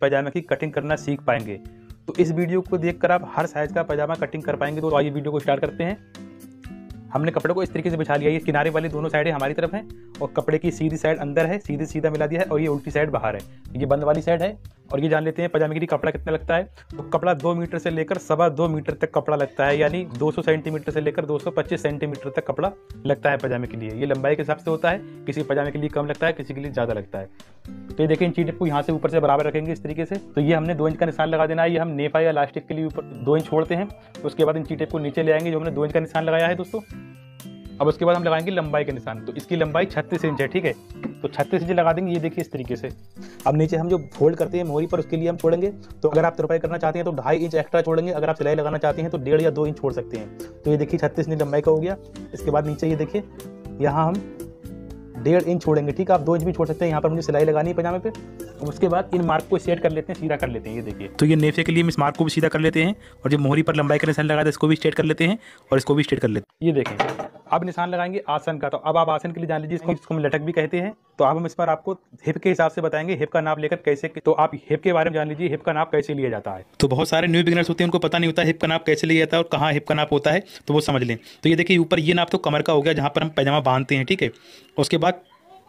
पैजामे की कटिंग करना सीख पाएंगे तो इस वीडियो को देखकर आप हर साइज़ का पैजामा कटिंग कर पाएंगे तो आइए वीडियो को स्टार्ट करते हैं हमने कपड़े को इस तरीके से बिछा लिया ये किनारे वाली दोनों साइडें हमारी तरफ हैं और कपड़े की सीधी साइड अंदर है सीधे सीधा मिला दिया है और ये उल्टी साइड बाहर है ये बंद वाली साइड है और ये जान लेते हैं पजामे के लिए कपड़ा कितना लगता है तो कपड़ा दो मीटर से लेकर सवा दो मीटर तक कपड़ा लगता है यानी 200 सेंटीमीटर से लेकर 225 सेंटीमीटर तक कपड़ा लगता है पजामे के लिए ये लंबाई के हिसाब से होता है किसी पजामे के लिए कम लगता है किसी के लिए ज़्यादा लगता है तो ये देखें इन को यहाँ से ऊपर से बराबर रखेंगे इस तरीके से तो ये हमने दो इंच का निशान लगा देना है ये हम नेफा या इलास्टिक के लिए ऊपर दो इंच छोड़ते हैं उसके बाद इन चीटेप को नीचे ले आएंगे जो हमने दो इंच का निशान लगाया है दोस्तों अब उसके बाद हम लगाएंगे लंबाई का निशान तो इसकी लंबाई छत्तीस इंच है ठीक है तो छत्तीस इंच लगा देंगे ये देखिए इस तरीके से अब नीचे हम जो फोल्ड करते हैं मोरी पर उसके लिए हम छोड़ेंगे तो अगर आप तिरपाई करना चाहते हैं तो ढाई इंच एक्स्ट्रा छोड़ेंगे अगर आप सिलाई लगाना चाहते हैं तो डेढ़ या दो इंच छोड़ सकते हैं तो ये देखिए छत्तीस इंच लंबाई का हो गया इसके बाद नीचे ये देखिए यहाँ हम डेढ़ इंच छोड़ेंगे ठीक है आप दो इंच भी छोड़ सकते हैं यहाँ पर मुझे सिलाई लगानी है पजामे पे उसके बाद इन मार्क को सेट कर लेते हैं सीधा कर लेते हैं ये देखिए तो ये नेफे के लिए हम इस मार्क को भी सीधा कर लेते हैं और जो मोहरी पर लंबाई का निशान लगा था इसको भी स्ट्रेट कर लेते हैं और इसको भी स्ट्रेट कर लेते हैं ये देखें अब निशान लगाएंगे आसन का तो अब आप आसन के लिए जान लीजिए इसको इसको लटक भी कहते हैं तो आप हम इस पर आपको हिप के हिसाब से बताएंगे हिप का नाप लेकर कैसे तो आप हिप के बारे में जान लीजिए हिप का नाप कैसे लिया जाता है तो बहुत सारे न्यू बिगनर्स होते हैं उनको पता नहीं होता हिप का नाप कैसे लिया जाता है और कहाँ हिप का नाप होता है तो वो समझ लें तो ये देखिए ऊपर ये नाप तो कमर का हो गया जहाँ पर हम पैजामा बांधते हैं ठीक है उसके बाद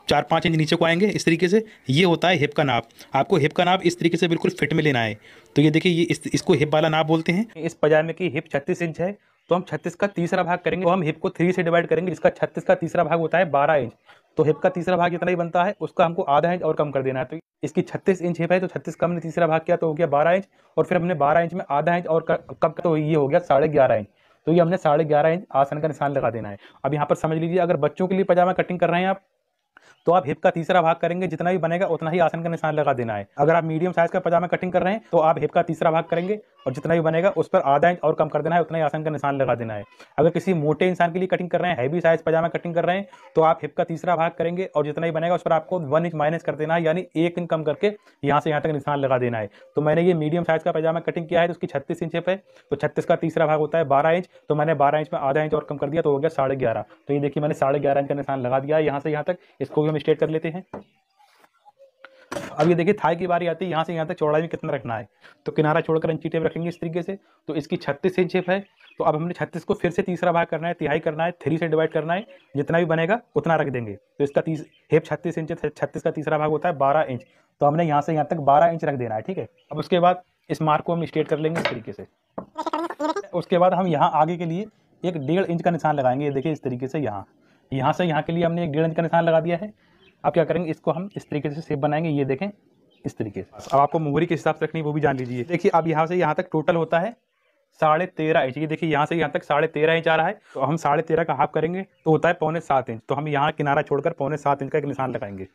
चार पाँच इंच नीचे को आएंगे इस तरीके से ये होता है हिप का नाप आपको हिप का नाप इस तरीके से बिल्कुल फिट में लेना है तो ये देखिए ये इस, इसको हिप वाला नाप बोलते हैं इस पजामे की हिप छत्तीस इंच है तो हम छत्तीस का तीसरा भाग करेंगे तो हम हिप को थ्री से डिवाइड करेंगे जिसका छत्तीस का तीसरा भाग होता है बारह इंच तो हिप का तीसरा भाग इतना ही बनता है उसका हमको आधा इंच और कम कर देना है तो इसकी छत्तीस इंच हिप है तो छत्तीस का हमने तीसरा भाग किया तो हो गया बारह इंच और फिर हमने बारह इंच में आधा इंच और कम तो ये हो गया साढ़े ग्यारह इंच तो ये हमने साढ़े ग्यारह इंच आसन का निशान लगा देना है अब यहाँ पर समझ लीजिए अगर बच्चों के लिए पजामा कटिंग कर रहे हैं आप तो आप हिप का तीसरा भाग करेंगे जितना भी बनेगा उतना ही आसन का निशान लगा देना है अगर आप मीडियम साइज का पजामा कटिंग कर रहे हैं तो आप हिप का तीसरा भाग करेंगे और जितना भी बनेगा उस पर आधा इंच और कम कर देना है उतना ही आसन का निशान लगा देना है अगर किसी मोटे इंसान के लिए कटिंग कर रहे हैं हैवी साइज पजामा कटिंग कर रहे हैं तो आप हिप का तीसरा भाग करेंगे और जितना भी बनेगा उस पर आपको वन इंच माइनस कर देना है यानी एक इंच कम करके यहाँ से यहाँ तक निशान लगा देना है तो मैंने ये मीडियम साइज का पजामा कटिंग किया है तो उसकी छत्तीस इंच है तो छत्तीस का तीसरा भाग होता है बारह इंच तो मैंने बारह इंच में आधा इंच और कम कर दिया तो हो गया साढ़े ग्यारह तो ये देखिए मैंने साढ़े ग्यारह इंच का निशान लगा दिया है यहाँ से यहाँ तक इसको भी हम स्टेट कर लेते हैं अब ये देखिए थाई की बारी आती है यहाँ से यहाँ तक चौड़ाई में कितना रखना है तो किनारा छोड़कर इंची टेप रखेंगे इस तरीके से तो इसकी छत्तीस इंच है तो अब हमने छत्तीस को फिर से तीसरा भाग करना है तिहाई करना है थ्री से डिवाइड करना है जितना भी बनेगा उतना रख देंगे तो इसका तीस हेप छत्तीस इंच छत्तीस का तीसरा भाग होता है बारह इंच तो हमने यहाँ से यहाँ तक बारह इंच रख देना है ठीक है अब उसके बाद इस मार्क को हम स्टेट कर लेंगे इस तरीके से उसके बाद हम यहाँ आगे के लिए एक डेढ़ इंच का निशान लगाएंगे ये देखिए इस तरीके से यहाँ यहाँ से यहाँ के लिए हमने एक डेढ़ इंच का निशान लगा दिया है अब क्या करेंगे इसको हम इस तरीके से सेप बनाएंगे ये देखें इस तरीके से अब आपको मोहरी के हिसाब से रखनी वो भी जान लीजिए देखिए अब यहाँ से यहाँ तक टोटल होता है साढ़े तेरह इंच ये देखिए यहाँ से यहाँ तक साढ़े तेरह इंच आ रहा है तो हम साढ़े तेरह का हाफ करेंगे तो होता है पौने सात इंच तो हम यहाँ किनारा छोड़कर पौने सात इंच का एक निशान लगाएंगे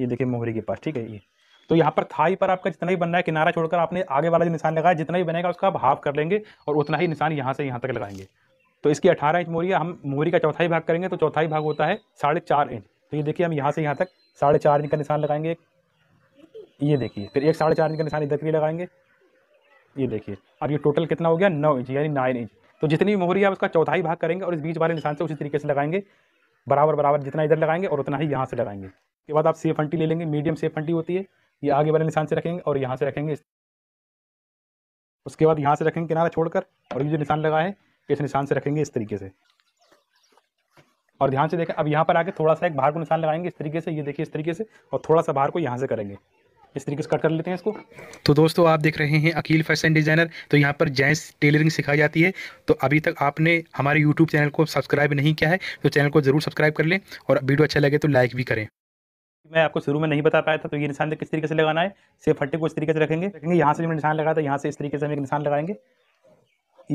ये देखिए मोहरी के पास ठीक है ये तो यहाँ पर थाई पर आपका जितना भी बन रहा है किनारा छोड़कर आपने आगे वाला जो निशान लगाया जितना ही बनेगा उसका आप हाफ कर लेंगे और उतना ही निशान यहाँ से यहाँ तक लगाएंगे तो इसकी अठारह इंच मोहरी हम मोहरी का चौथाई भाग करेंगे तो चौथाई भाग होता है साढ़े चार इंच तो ये देखिए हम यहाँ से यहाँ तक साढ़े चार इंच का निशान लगाएंगे एक ये देखिए फिर एक साढ़े चार इंच का निशान इधर के लिए लगाएंगे ये देखिए अब ये टोटल कितना हो गया नौ इंच यानी नाइन इंच तो जितनी मोहरी आप उसका चौथाई भाग करेंगे और इस बीच वाले निशान से उसी तरीके से लगाएंगे बराबर बराबर जितना इधर लगाएंगे और उतना ही यहाँ से लगाएंगे उसके बाद आप सेफ फंटी ले लेंगे मीडियम सेफ फंटी होती है ये आगे वाले निशान से रखेंगे और यहाँ से रखेंगे उसके बाद यहाँ से रखेंगे किनारा छोड़कर और ये जो निशान लगा है इस निशान से रखेंगे इस तरीके से और ध्यान से देखें अब यहाँ पर आके थोड़ा सा एक बाहर को निशान लगाएंगे इस तरीके से ये देखिए इस तरीके से और थोड़ा सा बाहर को यहाँ से करेंगे इस तरीके से कट कर लेते हैं इसको तो दोस्तों आप देख रहे हैं अकील फैशन डिजाइनर तो यहाँ पर जेंट्स टेलरिंग सिखाई जाती है तो अभी तक आपने हमारे यूट्यूब चैनल को सब्सक्राइब नहीं किया है तो चैनल को जरूर सब्सक्राइब कर लें और वीडियो अच्छा लगे तो लाइक भी करें मैं आपको शुरू में नहीं बता पाया था तो ये निशान किस तरीके से लगाना है सेफ फट्टे को इस तरीके से रखेंगे रखेंगे यहाँ से जो निशान लगा था यहाँ से इस तरीके से हम एक निशान लगाएंगे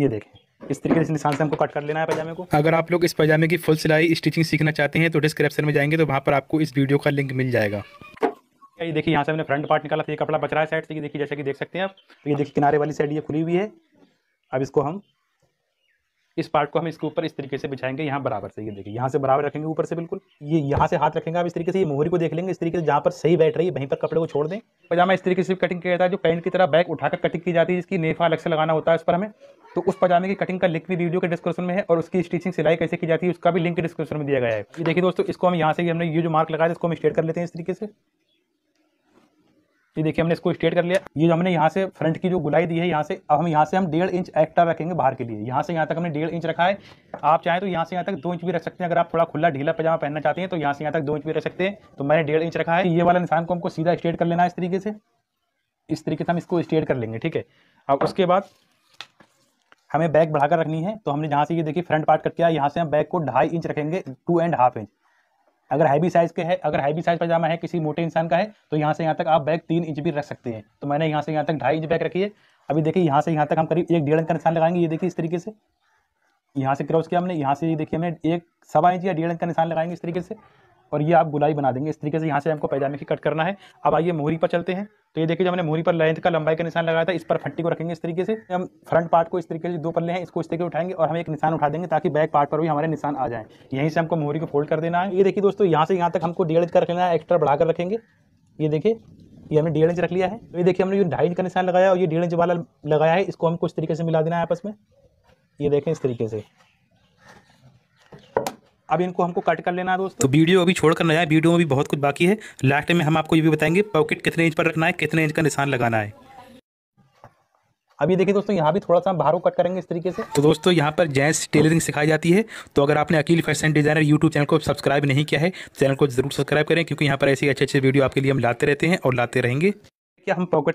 ये देखें इस तरीके से निशान से हमको कट कर लेना है पैजामे को अगर आप लोग इस पैजामे की फुल सिलाई स्टिचिंग सीखना चाहते हैं तो डिस्क्रिप्शन में जाएंगे तो वहाँ पर आपको इस वीडियो का लिंक मिल जाएगा ये देखिए यहाँ से हमने फ्रंट पार्ट निकाला था तो ये कपड़ा बच रहा है साइड से देखिए जैसे कि देख सकते हैं आप तो ये देखिए किनारे वाली साइड ये खुली हुई है अब इसको हम इस पार्ट को हम इसके ऊपर इस तरीके से बिछाएंगे यहाँ बराबर से ये देखिए यहाँ से बराबर रखेंगे ऊपर से बिल्कुल ये यहाँ से हाथ रखेंगे आप इस तरीके से ये मोहरी को देख लेंगे इस तरीके से जहाँ पर सही बैठ रही है वहीं पर कपड़े को छोड़ दें पजामा इस तरीके से कटिंग किया जाता है जो पैंट की तरह बैक उठाकर कटिंग की जाती है जिसकी नेफा अलग से लगाना होता है इस पर हमें तो उस पजामे की कटिंग का लिंक भी वीडियो के डिस्क्रिप्शन में है और उसकी स्टिचिंग सिलाई कैसे की जाती है उसका भी लिंक डिस्क्रिप्शन में दिया गया है ये देखिए दोस्तों इसको हम यहाँ से हमने ये जो मार्क लगाया इसको हम स्टेट कर लेते हैं इस तरीके से ये देखिए हमने इसको स्ट्रेट कर लिया ये जो हमने यहाँ से फ्रंट की जो गुलाई दी है यहाँ से अब हम यहाँ से हम डेढ़ इंच एक्स्ट्रा रखेंगे बाहर के लिए यहाँ से यहाँ तक हमने डेढ़ इंच रखा है आप चाहें तो यहाँ से यहाँ तक दो इंच भी रख सकते हैं अगर आप थोड़ा खुला ढीला पजामा पहनना चाहते हैं तो यहाँ से यहाँ तक दो इंच भी रख सकते हैं तो मैंने डेढ़ इंच रखा है ये वाला इंसान को हमको सीधा स्ट्रेट कर लेना है इस तरीके से इस तरीके से हम इसको स्ट्रेट कर लेंगे ठीक है अब उसके बाद हमें बैक बढ़ाकर रखनी है तो हमने जहाँ से ये देखिए फ्रंट पार्ट कट किया यहाँ से हम बैक को ढाई इंच रखेंगे टू एंड हाफ इंच अगर हैवी साइज के है अगर हैवी साइज पजामा है किसी मोटे इंसान का है तो यहाँ से यहाँ तक आप बैग तीन इंच भी रख सकते हैं तो मैंने यहाँ से यहाँ तक ढाई इंच बैग रखी है अभी देखिए यहाँ से यहाँ तक हम करीब एक डेढ़ इंच का निशान लगाएंगे ये देखिए इस तरीके से यहाँ से क्रॉस किया हमने यहाँ से देखिए हमने एक सवा इंच या डेढ़ इंच का निशान लगाएंगे इस तरीके से और ये आप गुलाई बना देंगे इस तरीके से यहाँ से हमको पैजामे की कट करना है अब आइए मोहरी पर चलते हैं तो ये देखिए जो हमने मोहरी पर लेंथ का लंबाई का निशान लगाया था इस पर फट्टी को रखेंगे इस तरीके से हम फ्रंट पार्ट को इस तरीके से दो पल्ले हैं इसको इस तरीके से उठाएंगे और हम एक निशान उठा देंगे ताकि बैक पार्ट पर भी हमारे निशान आ जाए यहीं से हमको मोहरी को फोल्ड कर देना है ये देखिए दोस्तों यहाँ से यहाँ तक हमको डेढ़ इंच का रखना है एक्स्ट्रा बढ़ाकर रखेंगे ये देखिए ये हमने डेढ़ इंच रख लिया है तो ये देखिए हमने जो ढाई इंच का निशान लगाया और ये डेढ़ इंच वाला लगाया है इसको हम कुछ तरीके से मिला देना है आपस में ये देखें इस तरीके से अब इनको हमको कट कर लेना है दोस्तों तो वीडियो अभी छोड़ कर ना जाए वीडियो में भी बहुत कुछ बाकी है लास्ट में हम आपको ये भी बताएंगे पॉकेट कितने इंच पर रखना है कितने इंच का निशान लगाना है अभी देखिए दोस्तों यहाँ भी थोड़ा सा बाहर को कट करेंगे इस तरीके से तो दोस्तों यहाँ पर जेंट्स टेलरिंग सिखाई जाती है तो अगर आपने Akeel fashion designer YouTube channel को सब्सक्राइब नहीं किया है चैनल को जरूर सब्सक्राइब करें क्योंकि यहाँ पर ऐसे अच्छे अच्छे वीडियो आपके लिए हम लाते रहते हैं और लाते रहेंगे क्या हम पॉकेट